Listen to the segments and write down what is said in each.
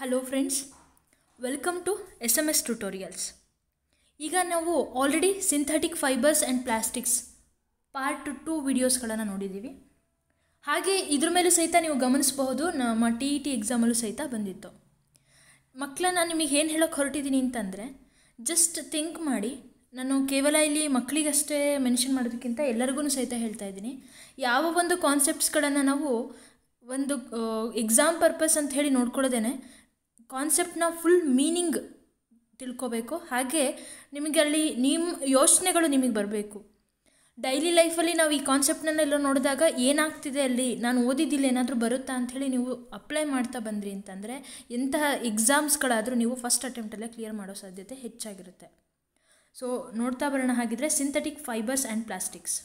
hello friends welcome to S M S tutorials ಈಗ ನಾವು already synthetic fibres and plastics part two ವಿಡಿಯೋಸ್ಗಳನ್ನು ನೋಡಿದ್ದೀವಿ ಹಾಗೆ ಇದ್ರ ಮೇಲೂ ಸಹಿತ ನೀವು ಗಮನಿಸಬಹುದು ನಮ್ಮ ಟಿ ಇ ಟಿ ಎಕ್ಸಾಮಲ್ಲೂ ಸಹಿತ ಬಂದಿತ್ತು ಮಕ್ಕಳ ನಾನು ನಿಮಗೆ ಏನು ಹೇಳೋಕ್ಕೆ ಹೊರಟಿದ್ದೀನಿ ಅಂತಂದರೆ ಜಸ್ಟ್ ಥಿಂಕ್ ಮಾಡಿ ನಾನು ಕೇವಲ ಇಲ್ಲಿ ಮಕ್ಕಳಿಗಷ್ಟೇ ಮೆನ್ಷನ್ ಮಾಡೋದಕ್ಕಿಂತ ಎಲ್ಲರಿಗೂ ಸಹಿತ ಹೇಳ್ತಾ ಇದ್ದೀನಿ ಯಾವ ಒಂದು ಕಾನ್ಸೆಪ್ಟ್ಸ್ಗಳನ್ನು ನಾವು ಒಂದು ಎಕ್ಸಾಮ್ ಪರ್ಪಸ್ ಅಂತ ಹೇಳಿ ನೋಡ್ಕೊಳ್ಳೋದೇನೆ ಕಾನ್ಸೆಪ್ಟ್ನ ಫುಲ್ ಮೀನಿಂಗ್ ತಿಳ್ಕೋಬೇಕು ಹಾಗೆ ನಿಮಗೆ ಅಲ್ಲಿ ನಿಮ್ಮ ಯೋಚನೆಗಳು ನಿಮಗೆ ಬರಬೇಕು ಡೈಲಿ ಲೈಫಲ್ಲಿ ನಾವು ಈ ಕಾನ್ಸೆಪ್ಟ್ನೆಲ್ಲ ನೋಡಿದಾಗ ಏನಾಗ್ತಿದೆ ಅಲ್ಲಿ ನಾನು ಓದಿದ್ದಿಲ್ಲ ಏನಾದರೂ ಬರುತ್ತಾ ಅಂಥೇಳಿ ನೀವು ಅಪ್ಲೈ ಮಾಡ್ತಾ ಬಂದ್ರಿ ಅಂತಂದರೆ ಎಂತಹ ಎಕ್ಸಾಮ್ಸ್ಗಳಾದರೂ ನೀವು ಫಸ್ಟ್ ಅಟೆಂಪ್ಟಲ್ಲೇ ಕ್ಲಿಯರ್ ಮಾಡೋ ಸಾಧ್ಯತೆ ಹೆಚ್ಚಾಗಿರುತ್ತೆ ಸೊ ನೋಡ್ತಾ ಬರೋಣ ಹಾಗಿದ್ರೆ synthetic fibres and plastics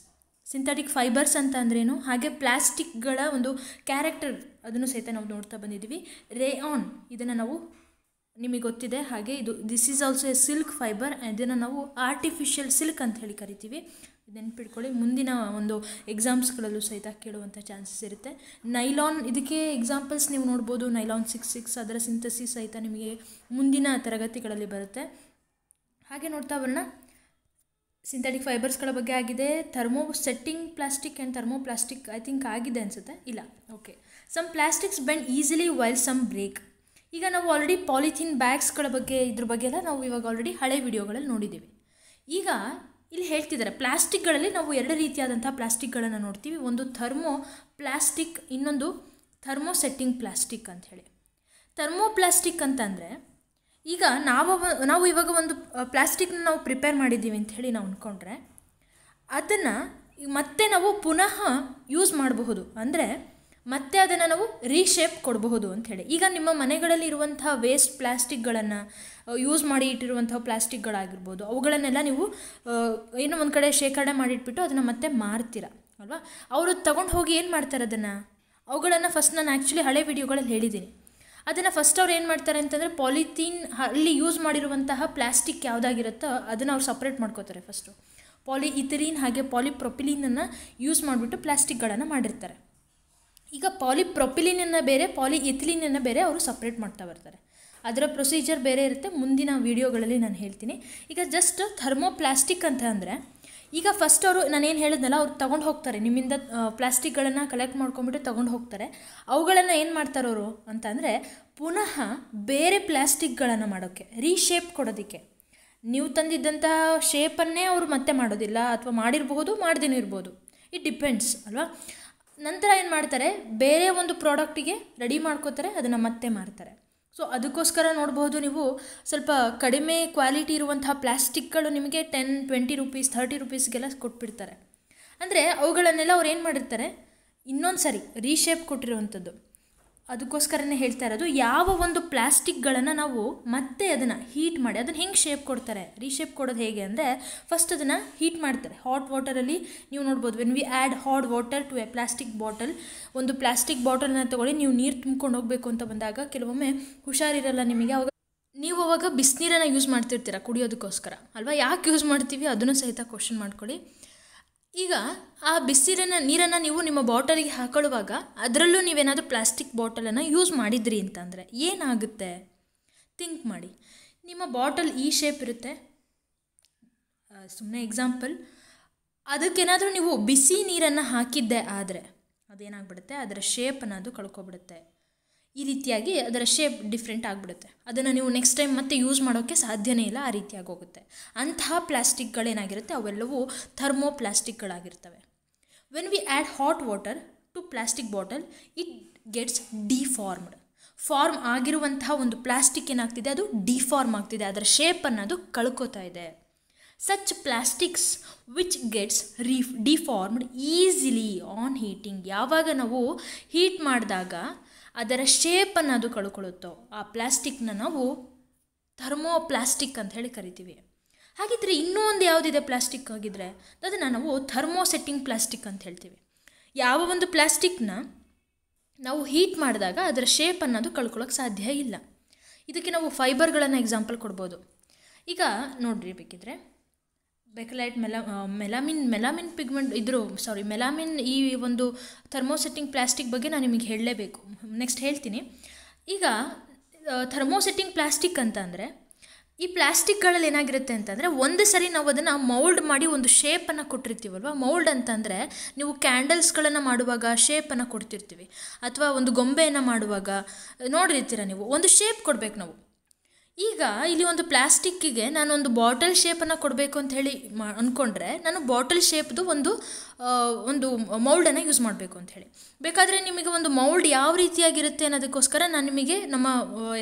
synthetic fibres ಅಂತ ಅಂದ್ರೇನು ಹಾಗೆ ಪ್ಲಾಸ್ಟಿಕ್ಗಳ ಒಂದು ಕ್ಯಾರೆಕ್ಟರ್ ಅದನ್ನು ಸಹಿತ ನಾವು ನೋಡ್ತಾ ಬಂದಿದ್ದೀವಿ ರೇ ಆನ್ ಇದನ್ನು ನಾವು ನಿಮಗೆ ಗೊತ್ತಿದೆ ಹಾಗೆ ಇದು this is also a silk fibre ಇದನ್ನು ನಾವು ಆರ್ಟಿಫಿಷಿಯಲ್ ಸಿಲ್ಕ್ ಅಂತ ಹೇಳಿ ಕರಿತೀವಿ ನೆನ್ಪಿಟ್ಕೊಳ್ಳಿ ಮುಂದಿನ ಒಂದು ಎಕ್ಸಾಮ್ಸ್ಗಳಲ್ಲೂ ಸಹಿತ ಕೇಳುವಂಥ ಚಾನ್ಸಸ್ ಇರುತ್ತೆ ನೈಲಾನ್ ಇದಕ್ಕೆ ಎಕ್ಸಾಂಪಲ್ಸ್ ನೀವು ನೋಡ್ಬೋದು ನೈಲಾನ್ ಸಿಕ್ಸ್ ಸಿಕ್ಸ್ ಅದರ ಸಿಂಥಸಿಸ್ ಸಹಿತ ನಿಮಗೆ ಮುಂದಿನ ತರಗತಿಗಳಲ್ಲಿ ಬರುತ್ತೆ ಹಾಗೆ ನೋಡ್ತಾ ಬರೋಣ ಸಿಂಥೆಟಿಕ್ ಫೈಬರ್ಸ್ಗಳ ಬಗ್ಗೆ ಆಗಿದೆ thermosetting plastic and thermoplastic I think ಆಗಿದೆ ಅನಿಸುತ್ತೆ ಇಲ್ಲ okay some plastics bend easily while some break ಈಗ ನಾವು ಆಲ್ರೆಡಿ ಪಾಲಿಥೀನ್ ಬ್ಯಾಗ್ಸ್ಗಳ ಬಗ್ಗೆ ಇದ್ರ ಬಗ್ಗೆ ಎಲ್ಲ ನಾವು ಇವಾಗ ಆಲ್ರೆಡಿ ಹಳೆ ವಿಡಿಯೋಗಳಲ್ಲಿ ನೋಡಿದ್ದೀವಿ ಈಗ ಇಲ್ಲಿ ಹೇಳ್ತಿದ್ದಾರೆ ಪ್ಲಾಸ್ಟಿಕ್ಗಳಲ್ಲಿ ನಾವು ಎರಡು ರೀತಿಯಾದಂಥ ಪ್ಲಾಸ್ಟಿಕ್ಗಳನ್ನು ನೋಡ್ತೀವಿ ಒಂದು ಥರ್ಮೋ ಪ್ಲಾಸ್ಟಿಕ್ ಇನ್ನೊಂದು ಥರ್ಮೋ ಸೆಟ್ಟಿಂಗ್ ಪ್ಲಾಸ್ಟಿಕ್ ಅಂಥೇಳಿ ಥರ್ಮೋ ಪ್ಲಾಸ್ಟಿಕ್ ಅಂತಂದರೆ ಈಗ ನಾವು ನಾವು ಇವಾಗ ಒಂದು ಪ್ಲ್ಯಾಸ್ಟಿಕ್ನ ನಾವು ಪ್ರಿಪೇರ್ ಮಾಡಿದ್ದೀವಿ ಅಂತ ಹೇಳಿ ನಾವು ಅಂದ್ಕೊಂಡ್ರೆ ಅದನ್ನು ಮತ್ತೆ ನಾವು ಪುನಃ ಯೂಸ್ ಮಾಡಬಹುದು ಅಂದರೆ ಮತ್ತೆ ಅದನ್ನು ನಾವು ರೀಶೇಪ್ ಕೊಡಬಹುದು ಅಂಥೇಳಿ ಈಗ ನಿಮ್ಮ ಮನೆಗಳಲ್ಲಿ ಇರುವಂಥ ವೇಸ್ಟ್ ಪ್ಲ್ಯಾಸ್ಟಿಕ್ಗಳನ್ನು ಯೂಸ್ ಮಾಡಿ ಇಟ್ಟಿರುವಂಥ ಪ್ಲಾಸ್ಟಿಕ್ಗಳಾಗಿರ್ಬೋದು ಅವುಗಳನ್ನೆಲ್ಲ ನೀವು ಏನೋ ಒಂದು ಕಡೆ ಶೇಖರಣೆ ಮಾಡಿಟ್ಬಿಟ್ಟು ಅದನ್ನು ಮತ್ತೆ ಮಾರ್ತೀರ ಅಲ್ವಾ ಅವರು ತಗೊಂಡು ಹೋಗಿ ಏನು ಮಾಡ್ತಾರೆ ಅದನ್ನು ಅವುಗಳನ್ನು ಫಸ್ಟ್ ನಾನು ಆ್ಯಕ್ಚುಲಿ ಹಳೆ ವಿಡಿಯೋಗಳಲ್ಲಿ ಹೇಳಿದ್ದೀನಿ ಅದನ್ನು ಫಸ್ಟ್ ಅವ್ರು ಏನು ಮಾಡ್ತಾರೆ ಅಂತಂದರೆ ಪಾಲಿಥೀನ್ ಅಲ್ಲಿ ಯೂಸ್ ಮಾಡಿರುವಂತಹ ಪ್ಲಾಸ್ಟಿಕ್ ಯಾವುದಾಗಿರುತ್ತೋ ಅದನ್ನು ಅವ್ರು ಸಪ್ರೇಟ್ ಮಾಡ್ಕೋತಾರೆ ಫಸ್ಟು ಪಾಲಿ ಇಥರೀನ್ ಹಾಗೆ ಪಾಲಿಪ್ರೊಪಿಲೀನನ್ನು ಯೂಸ್ ಮಾಡಿಬಿಟ್ಟು ಪ್ಲಾಸ್ಟಿಕ್ಗಳನ್ನು ಮಾಡಿರ್ತಾರೆ ಈಗ ಪಾಲಿಪ್ರೊಪಿಲೀನನ್ನು ಬೇರೆ ಪಾಲಿ ಇಥಿಲೀನನ್ನು ಬೇರೆ ಅವರು ಸಪ್ರೇಟ್ ಮಾಡ್ತಾ ಬರ್ತಾರೆ ಅದರ ಪ್ರೊಸೀಜರ್ ಬೇರೆ ಇರುತ್ತೆ ಮುಂದಿನ ವೀಡಿಯೋಗಳಲ್ಲಿ ನಾನು ಹೇಳ್ತೀನಿ ಈಗ ಜಸ್ಟ್ ಥರ್ಮೋಪ್ಲಾಸ್ಟಿಕ್ ಅಂತ ಅಂದರೆ ಈಗ ಫಸ್ಟ್ ಅವರು ನಾನೇನು ಹೇಳಿದ್ನಲ್ಲ ಅವ್ರು ತೊಗೊಂಡು ಹೋಗ್ತಾರೆ ನಿಮ್ಮಿಂದ ಪ್ಲಾಸ್ಟಿಕ್ಗಳನ್ನು ಕಲೆಕ್ಟ್ ಮಾಡ್ಕೊಂಬಿಟ್ಟು ತೊಗೊಂಡು ಹೋಗ್ತಾರೆ ಅವುಗಳನ್ನು ಏನು ಮಾಡ್ತಾರೆ ಅವರು ಅಂತಂದರೆ ಪುನಃ ಬೇರೆ ಪ್ಲ್ಯಾಸ್ಟಿಕ್ಗಳನ್ನು ಮಾಡೋಕ್ಕೆ ರೀಶೇಪ್ ಕೊಡೋದಕ್ಕೆ ನೀವು ತಂದಿದ್ದಂತಹ ಶೇಪನ್ನೇ ಅವರು ಮತ್ತೆ ಮಾಡೋದಿಲ್ಲ ಅಥವಾ ಮಾಡಿರಬಹುದು ಮಾಡ್ದೇನೂ ಇರ್ಬೋದು ಇಟ್ ಡಿಪೆಂಡ್ಸ್ ಅಲ್ವಾ ನಂತರ ಏನು ಮಾಡ್ತಾರೆ ಬೇರೆ ಒಂದು ಪ್ರಾಡಕ್ಟಿಗೆ ರೆಡಿ ಮಾಡ್ಕೋತಾರೆ ಅದನ್ನು ಮತ್ತೆ ಮಾಡ್ತಾರೆ ಸೊ ಅದಕ್ಕೋಸ್ಕರ ನೋಡ್ಬೋದು ನೀವು ಸ್ವಲ್ಪ ಕಡಿಮೆ ಕ್ವಾಲಿಟಿ ಇರುವಂತಹ ಪ್ಲ್ಯಾಸ್ಟಿಕ್ಗಳು ನಿಮಗೆ ಟೆನ್ ಟ್ವೆಂಟಿ ರುಪೀಸ್ ಥರ್ಟಿ ರುಪೀಸ್ಗೆಲ್ಲ ಕೊಟ್ಬಿಡ್ತಾರೆ ಅಂದರೆ ಅವುಗಳನ್ನೆಲ್ಲ ಅವ್ರು ಏನು ಮಾಡಿರ್ತಾರೆ ಇನ್ನೊಂದು ಸಾರಿ ರೀಶೇಪ್ ಕೊಟ್ಟಿರುವಂಥದ್ದು ಅದಕ್ಕೋಸ್ಕರನೇ ಹೇಳ್ತಾ ಇರೋದು ಯಾವ ಒಂದು ಪ್ಲಾಸ್ಟಿಕ್ಗಳನ್ನು ನಾವು ಮತ್ತೆ ಅದನ್ನು ಹೀಟ್ ಮಾಡಿ ಅದನ್ನು ಹೆಂಗೆ ಶೇಪ್ ಕೊಡ್ತಾರೆ ರೀಶೇಪ್ ಕೊಡೋದು ಹೇಗೆ ಅಂದರೆ ಫಸ್ಟ್ ಅದನ್ನು ಹೀಟ್ ಮಾಡ್ತಾರೆ ಹಾಟ್ ವಾಟರಲ್ಲಿ ನೀವು ನೋಡ್ಬೋದು when we add hot water to a plastic bottle ಒಂದು ಪ್ಲಾಸ್ಟಿಕ್ ಬಾಟಲನ್ನು ತೊಗೊಳ್ಳಿ ನೀವು ನೀರು ತುಂಬ್ಕೊಂಡು ಹೋಗಬೇಕು ಅಂತ ಬಂದಾಗ ಕೆಲವೊಮ್ಮೆ ಹುಷಾರಿರಲ್ಲ ನಿಮಗೆ ಅವಾಗ ನೀವು ಅವಾಗ ಬಿಸಿನೀರನ್ನು ಯೂಸ್ ಮಾಡ್ತಿರ್ತೀರ ಕುಡಿಯೋದಕ್ಕೋಸ್ಕರ ಅಲ್ವಾ ಯಾಕೆ ಯೂಸ್ ಮಾಡ್ತೀವಿ ಅದನ್ನು ಸಹಿತ ಕ್ವಶನ್ ಮಾಡ್ಕೊಳ್ಳಿ ಈಗ ಆ ಬಿಸಿರನ್ನು ನೀರನ್ನು ನೀವು ನಿಮ್ಮ ಬಾಟಲಿಗೆ ಹಾಕೊಳ್ಳುವಾಗ ಅದರಲ್ಲೂ ನೀವೇನಾದರೂ ಪ್ಲಾಸ್ಟಿಕ್ ಬಾಟಲನ್ನು ಯೂಸ್ ಮಾಡಿದ್ರಿ ಅಂತಂದರೆ ಏನಾಗುತ್ತೆ ಥಿಂಕ್ ಮಾಡಿ ನಿಮ್ಮ ಬಾಟಲ್ ಈ ಶೇಪ್ ಇರುತ್ತೆ ಸುಮ್ಮನೆ ಎಕ್ಸಾಂಪಲ್ ಅದಕ್ಕೇನಾದರೂ ನೀವು ಬಿಸಿ ನೀರನ್ನು ಹಾಕಿದ್ದೆ ಆದರೆ ಅದೇನಾಗ್ಬಿಡುತ್ತೆ ಅದರ ಶೇಪ್ ಅನ್ನೋದು ಕಳ್ಕೊಬಿಡುತ್ತೆ ಈ ರೀತಿಯಾಗಿ ಅದರ ಶೇಪ್ ಡಿಫ್ರೆಂಟ್ ಆಗಿಬಿಡುತ್ತೆ ಅದನ್ನು ನೀವು ನೆಕ್ಸ್ಟ್ ಟೈಮ್ ಮತ್ತೆ ಯೂಸ್ ಮಾಡೋಕ್ಕೆ ಸಾಧ್ಯನೇ ಇಲ್ಲ ಆ ರೀತಿಯಾಗಿ ಹೋಗುತ್ತೆ ಅಂತಹ ಪ್ಲಾಸ್ಟಿಕ್ಗಳೇನಾಗಿರುತ್ತೆ ಅವೆಲ್ಲವೂ ಥರ್ಮೋ ಪ್ಲಾಸ್ಟಿಕ್ಗಳಾಗಿರ್ತವೆ when we add hot water to plastic bottle it gets deformed form ಆಗಿರುವಂತಹ ಒಂದು ಪ್ಲಾಸ್ಟಿಕ್ ಏನಾಗ್ತಿದೆ ಅದು ಡಿಫಾರ್ಮ್ ಆಗ್ತಿದೆ ಅದರ ಶೇಪ್ ಅನ್ನೋದು ಕಳ್ಕೋತಾ ಇದೆ ಸಚ್ ಪ್ಲಾಸ್ಟಿಕ್ಸ್ ವಿಚ್ ಗೆಟ್ಸ್ ರೀಫ್ ಡಿಫಾರ್ಮ್ಡ್ ಈಸಿಲಿ ಆನ್ ಹೀಟಿಂಗ್ ಯಾವಾಗ ನಾವು ಹೀಟ್ ಮಾಡಿದಾಗ ಅದರ ಶೇಪನ್ನು ಅದು ಕಳ್ಕೊಳ್ಳುತ್ತೋ ಆ ಪ್ಲಾಸ್ಟಿಕ್ನ ನಾವು ಥರ್ಮೋ ಪ್ಲ್ಯಾಸ್ಟಿಕ್ ಅಂತ ಹೇಳಿ ಕರಿತೀವಿ ಹಾಗಿದ್ರೆ ಇನ್ನೂ ಒಂದು ಯಾವುದಿದೆ ಪ್ಲ್ಯಾಸ್ಟಿಕ್ ಆಗಿದ್ರೆ ಅದನ್ನು ನಾವು ಥರ್ಮೋ ಸೆಟ್ಟಿಂಗ್ ಪ್ಲ್ಯಾಸ್ಟಿಕ್ ಅಂತ ಹೇಳ್ತೀವಿ ಯಾವ ಒಂದು ಪ್ಲಾಸ್ಟಿಕ್ನ ನಾವು ಹೀಟ್ ಮಾಡಿದಾಗ ಅದರ ಶೇಪ್ ಅನ್ನೋದು ಕಳ್ಕೊಳ್ಳೋಕೆ ಸಾಧ್ಯ ಇಲ್ಲ ಇದಕ್ಕೆ ನಾವು ಫೈಬರ್ಗಳನ್ನು ಎಕ್ಸಾಂಪಲ್ ಕೊಡ್ಬೋದು ಈಗ ನೋಡ್ರಿ ಬೇಕಿದ್ರೆ ಬೆಕಲೈಟ್ ಮೆಲಾ ಮೆಲಾಮಿನ್ ಮೆಲಾಮಿನ್ ಪಿಗ್ಮೆಂಟ್ ಇದ್ರು ಸಾರಿ ಮೆಲಾಮಿನ್ ಈ ಒಂದು ಥರ್ಮೋಸೆಟ್ಟಿಂಗ್ ಪ್ಲಾಸ್ಟಿಕ್ ಬಗ್ಗೆ ನಾನು ನಿಮಗೆ ಹೇಳಲೇಬೇಕು ನೆಕ್ಸ್ಟ್ ಹೇಳ್ತೀನಿ ಈಗ ಥರ್ಮೋಸೆಟ್ಟಿಂಗ್ ಪ್ಲಾಸ್ಟಿಕ್ ಅಂತ ಅಂದರೆ ಈ ಪ್ಲಾಸ್ಟಿಕ್ಗಳಲ್ಲಿ ಏನಾಗಿರುತ್ತೆ ಅಂತಂದರೆ ಒಂದು ಸರಿ ನಾವು ಅದನ್ನು ಮೌಲ್ಡ್ ಮಾಡಿ ಒಂದು ಶೇಪನ್ನು ಕೊಟ್ಟಿರ್ತೀವಲ್ವ ಮೌಲ್ಡ್ ಅಂತಂದರೆ ನೀವು ಕ್ಯಾಂಡಲ್ಸ್ಗಳನ್ನು ಮಾಡುವಾಗ ಶೇಪನ್ನು ಕೊಡ್ತಿರ್ತೀವಿ ಅಥವಾ ಒಂದು ಗೊಂಬೆಯನ್ನು ಮಾಡುವಾಗ ನೋಡಿರ್ತೀರ ನೀವು ಒಂದು ಶೇಪ್ ಕೊಡಬೇಕು ನಾವು ಈಗ ಇಲ್ಲಿ ಒಂದು ಪ್ಲಾಸ್ಟಿಕ್ಕಿಗೆ ನಾನೊಂದು ಬಾಟಲ್ ಶೇಪನ್ನು ಕೊಡಬೇಕು ಅಂತ ಹೇಳಿ ಮಾ ಅಂದ್ಕೊಂಡ್ರೆ ನಾನು ಬಾಟಲ್ ಶೇಪ್ದು ಒಂದು ಒಂದು ಮೌಲ್ಡನ್ನು ಯೂಸ್ ಮಾಡಬೇಕು ಅಂತ ಹೇಳಿ ಬೇಕಾದರೆ ನಿಮಗೆ ಒಂದು ಮೌಲ್ಡ್ ಯಾವ ರೀತಿಯಾಗಿರುತ್ತೆ ಅನ್ನೋದಕ್ಕೋಸ್ಕರ ನಾನು ನಿಮಗೆ ನಮ್ಮ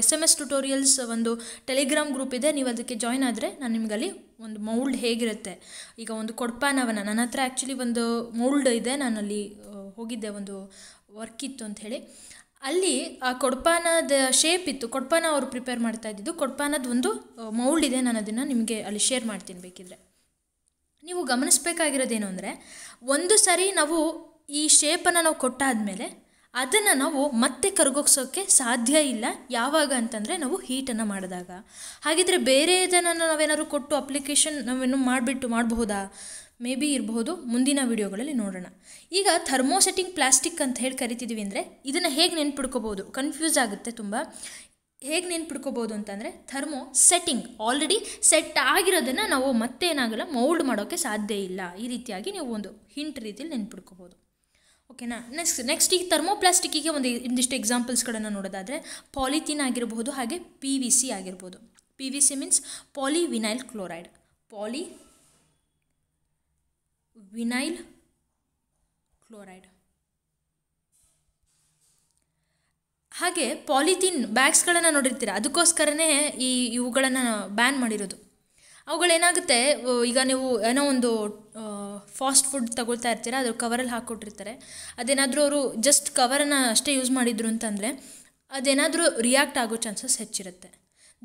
ಎಸ್ ಎಮ್ ಎಸ್ ಟ್ಯುಟೋರಿಯಲ್ಸ್ ಒಂದು ಟೆಲಿಗ್ರಾಮ್ ಗ್ರೂಪ್ ಇದೆ ನೀವು ಅದಕ್ಕೆ ಜಾಯ್ನ್ ಆದರೆ ನಾನು ನಿಮಗಲ್ಲಿ ಒಂದು ಮೌಲ್ಡ್ ಹೇಗಿರುತ್ತೆ ಈಗ ಒಂದು ಕೊಡ್ಪಾನವನ ನನ್ನ ಹತ್ರ ಆ್ಯಕ್ಚುಲಿ ಒಂದು ಮೌಲ್ಡ್ ಇದೆ ನಾನಲ್ಲಿ ಹೋಗಿದ್ದೆ ಒಂದು ವರ್ಕ್ ಇತ್ತು ಅಂಥೇಳಿ ಅಲ್ಲಿ ಆ ಕೊಡ್ಪಾನದ ಶೇಪ್ ಇತ್ತು ಕೊಡ್ಪಾನ ಅವರು ಪ್ರಿಪೇರ್ ಮಾಡ್ತಾ ಇದ್ದಿದ್ದು ಕೊಡ್ಪಾನದ ಒಂದು ಮೌಲ್ಡ್ ಇದೆ ನಾನು ಅದನ್ನು ನಿಮಗೆ ಅಲ್ಲಿ ಶೇರ್ ಮಾಡ್ತೀನಿ ಬೇಕಿದ್ರೆ ನೀವು ಗಮನಿಸಬೇಕಾಗಿರೋದೇನು ಅಂದರೆ ಒಂದು ಸಾರಿ ನಾವು ಈ ಶೇಪನ್ನು ನಾವು ಮೇಲೆ ಅದನ್ನು ನಾವು ಮತ್ತೆ ಕರಗೋಗ್ಸೋಕ್ಕೆ ಸಾಧ್ಯ ಇಲ್ಲ ಯಾವಾಗ ಅಂತಂದರೆ ನಾವು ಹೀಟನ್ನು ಮಾಡಿದಾಗ ಹಾಗಿದ್ರೆ ಬೇರೆ ಇದನ್ನು ನಾವೇನಾದ್ರು ಕೊಟ್ಟು ಅಪ್ಲಿಕೇಶನ್ ನಾವೇನು ಮಾಡಿಬಿಟ್ಟು ಮಾಡಬಹುದಾ ಮೇ ಬಿ ಇರಬಹುದು ಮುಂದಿನ ವೀಡಿಯೋಗಳಲ್ಲಿ ನೋಡೋಣ ಈಗ ಥರ್ಮೋಸೆಟ್ಟಿಂಗ್ ಪ್ಲಾಸ್ಟಿಕ್ ಅಂತ ಹೇಳಿ ಕರಿತಿದ್ದೀವಿ ಅಂದರೆ ಇದನ್ನು ಹೇಗೆ ನೆನ್ಪಿಡ್ಕೋಬೋದು ಕನ್ಫ್ಯೂಸ್ ಆಗುತ್ತೆ ತುಂಬ ಹೇಗೆ ನೆನ್ಪಿಡ್ಕೋಬೋದು ಅಂತಂದರೆ ಥರ್ಮೋ ಸೆಟ್ಟಿಂಗ್ ಆಲ್ರೆಡಿ ಸೆಟ್ ಆಗಿರೋದನ್ನು ನಾವು ಮತ್ತೆ ಏನಾಗಲ್ಲ ಮೌಲ್ಡ್ ಮಾಡೋಕ್ಕೆ ಸಾಧ್ಯ ಇಲ್ಲ ಈ ರೀತಿಯಾಗಿ ನೀವು ಒಂದು ಹಿಂಟ್ ರೀತಿಯಲ್ಲಿ ನೆನ್ಪಿಡ್ಕೋಬೋದು ಓಕೆನಾ ನೆಕ್ಸ್ಟ್ ನೆಕ್ಸ್ಟ್ ಈಗ ಥರ್ಮೋಪ್ಲಾಸ್ಟಿಕ್ಕಿಗೆ ಒಂದು ಇಂದಿಷ್ಟು ಎಕ್ಸಾಂಪಲ್ಸ್ಗಳನ್ನು ನೋಡೋದಾದರೆ ಪಾಲಿಥೀನ್ ಆಗಿರಬಹುದು ಹಾಗೆ ಪಿ ವಿ ಸಿ ಆಗಿರ್ಬೋದು P V C means polyvinyl chloride polyvinyl chloride ಹಾಗೆ ಪಾಲಿಥೀನ್ ಬ್ಯಾಗ್ಸ್ಗಳನ್ನು ನೋಡಿರ್ತೀರ ಅದಕ್ಕೋಸ್ಕರನೇ ಈ ಇವುಗಳನ್ನು ಬ್ಯಾನ್ ಮಾಡಿರೋದು ಅವುಗಳೇನಾಗುತ್ತೆ ಈಗ ನೀವು ಏನೋ ಒಂದು ಫಾಸ್ಟ್ ಫುಡ್ ತಗೊಳ್ತಾ ಇರ್ತೀರ ಅದ್ರ ಕವರಲ್ಲಿ ಹಾಕ್ಕೊಟ್ಟಿರ್ತಾರೆ ಅದೇನಾದರೂ ಅವರು ಜಸ್ಟ್ ಕವರನ್ನು ಅಷ್ಟೇ ಯೂಸ್ ಮಾಡಿದ್ರು ಅಂತಂದರೆ ಅದೇನಾದರೂ ರಿಯಾಕ್ಟ್ ಆಗೋ ಚಾನ್ಸಸ್ ಹೆಚ್ಚಿರುತ್ತೆ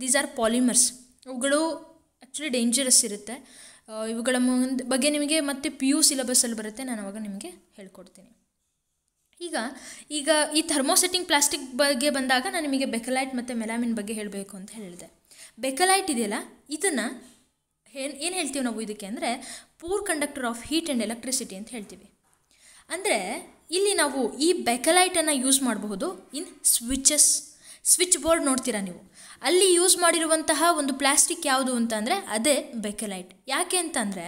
ದೀಸ್ ಆರ್ ಪಾಲಿಮರ್ಸ್ ಅವುಗಳು ಆ್ಯಕ್ಚುಲಿ ಡೇಂಜರಸ್ ಇರುತ್ತೆ ಇವುಗಳ ಮುಂದೆ ಬಗ್ಗೆ ನಿಮಗೆ ಮತ್ತೆ ಪಿ ಯು ಸಿಲೆಬಸ್ಸಲ್ಲಿ ಬರುತ್ತೆ ನಾನು ಅವಾಗ ನಿಮಗೆ ಹೇಳ್ಕೊಡ್ತೀನಿ ಈಗ ಈಗ ಈ ಥರ್ಮೋಸೆಟ್ಟಿಂಗ್ ಪ್ಲಾಸ್ಟಿಕ್ ಬಗ್ಗೆ ಬಂದಾಗ ನಾನು ನಿಮಗೆ ಬೆಕಲೈಟ್ ಮತ್ತು ಮೆಲಾಮಿನ್ ಬಗ್ಗೆ ಹೇಳಬೇಕು ಅಂತ ಹೇಳಿದೆ ಬೆಕಲೈಟ್ ಇದೆಯಲ್ಲ ಇದನ್ನು ಏನು ಏನು ಹೇಳ್ತೀವಿ ನಾವು ಇದಕ್ಕೆ ಅಂದರೆ poor conductor of heat and electricity ಅಂತ ಹೇಳ್ತೀವಿ ಅಂದರೆ ಇಲ್ಲಿ ನಾವು ಈ ಬೆಕಲೈಟನ್ನು ಯೂಸ್ ಮಾಡಬಹುದು ಇನ್ ಸ್ವಿಚಸ್ ಸ್ವಿಚ್ ಬೋರ್ಡ್ ನೋಡ್ತೀರಾ ನೀವು ಅಲ್ಲಿ ಯೂಸ್ ಮಾಡಿರುವಂತಹ ಒಂದು ಪ್ಲಾಸ್ಟಿಕ್ ಯಾವುದು ಅಂದರೆ ಅದೇ ಬೆಕೆಲೈಟ್ ಯಾಕೆ ಅಂತಂದರೆ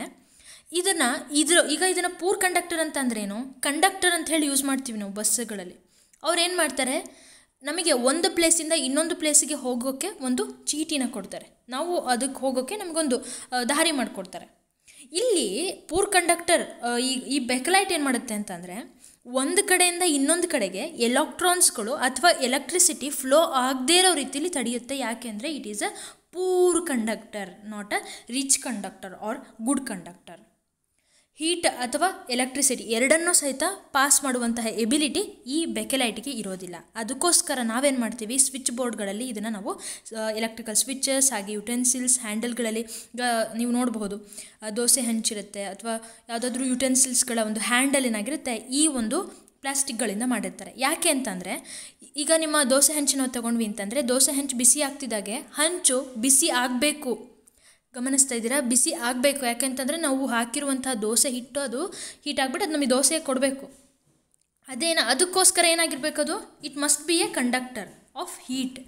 ಇದನ್ನು ಇದ್ರ ಈಗ ಇದನ್ನು ಪೂರ್ ಕಂಡಕ್ಟರ್ ಏನು ಕಂಡಕ್ಟರ್ ಅಂತ ಹೇಳಿ ಯೂಸ್ ಮಾಡ್ತೀವಿ ನಾವು ಬಸ್ಸುಗಳಲ್ಲಿ ಅವ್ರು ಏನು ಮಾಡ್ತಾರೆ ನಮಗೆ ಒಂದು ಪ್ಲೇಸಿಂದ ಇನ್ನೊಂದು ಪ್ಲೇಸಿಗೆ ಹೋಗೋಕ್ಕೆ ಒಂದು ಚೀಟಿನ ಕೊಡ್ತಾರೆ ನಾವು ಅದಕ್ಕೆ ಹೋಗೋಕ್ಕೆ ನಮಗೊಂದು ದಾರಿ ಮಾಡಿಕೊಡ್ತಾರೆ ಇಲ್ಲಿ ಪೂರ್ ಕಂಡಕ್ಟರ್ ಈ ಈ ಬೆಕಲೈಟ್ ಏನು ಮಾಡುತ್ತೆ ಅಂತಂದರೆ ಒಂದು ಕಡೆಯಿಂದ ಇನ್ನೊಂದು ಕಡೆಗೆ ಎಲೆಕ್ಟ್ರಾನ್ಸ್ಗಳು ಅಥವಾ ಎಲೆಕ್ಟ್ರಿಸಿಟಿ ಫ್ಲೋ ಆಗದೇ ಇರೋ ರೀತಿಯಲ್ಲಿ ತಡೆಯುತ್ತೆ ಯಾಕೆಂದರೆ it is a poor conductor not a rich conductor or good conductor heat ಅಥವಾ ಎಲೆಕ್ಟ್ರಿಸಿಟಿ ಎರಡನ್ನೂ ಸಹಿತ ಪಾಸ್ ಮಾಡುವಂತಹ ಎಬಿಲಿಟಿ ಈ ಬೆಕೆಲೈಟ್ಗೆ ಇರೋದಿಲ್ಲ ಅದಕ್ಕೋಸ್ಕರ ನಾವೇನು ಮಾಡ್ತೀವಿ ಸ್ವಿಚ್ ಬೋರ್ಡ್ಗಳಲ್ಲಿ ಇದನ್ನು ನಾವು ಎಲೆಕ್ಟ್ರಿಕಲ್ ಸ್ವಿಚಸ್ ಹಾಗೆ ಯುಟೆನ್ಸಿಲ್ಸ್ ಹ್ಯಾಂಡಲ್ಗಳಲ್ಲಿ ನೀವು ನೋಡಬಹುದು ದೋಸೆ ಹಂಚಿರುತ್ತೆ ಅಥವಾ ಯಾವುದಾದ್ರೂ ಯುಟೆನ್ಸಿಲ್ಸ್ಗಳ ಒಂದು ಹ್ಯಾಂಡಲ್ ಏನಾಗಿರುತ್ತೆ ಈ ಒಂದು ಪ್ಲಾಸ್ಟಿಕ್ಗಳಿಂದ ಮಾಡಿರ್ತಾರೆ ಯಾಕೆ ಅಂತಂದರೆ ಈಗ ನಿಮ್ಮ ದೋಸೆ ಹೆಂಚಿನ ನಾವು ತೊಗೊಂಡ್ವಿ ಅಂತಂದರೆ ದೋಸೆ ಹಂಚು ಬಿಸಿ ಆಗ್ತಿದ್ದಾಗೆ ಹಂಚು ಬಿಸಿ ಆಗಬೇಕು ಗಮನಿಸ್ತಾ ಇದ್ದೀರಾ ಬಿಸಿ ಆಗಬೇಕು ಯಾಕೆಂತಂದರೆ ನಾವು ಹಾಕಿರುವಂಥ ದೋಸೆ ಹಿಟ್ಟು ಅದು ಹೀಟ್ ಆಗಿಬಿಟ್ಟು ಅದು ನಮಗೆ ದೋಸೆ ಕೊಡಬೇಕು ಅದೇನು ಅದಕ್ಕೋಸ್ಕರ ಏನಾಗಿರಬೇಕು ಅದು it must be a conductor of heat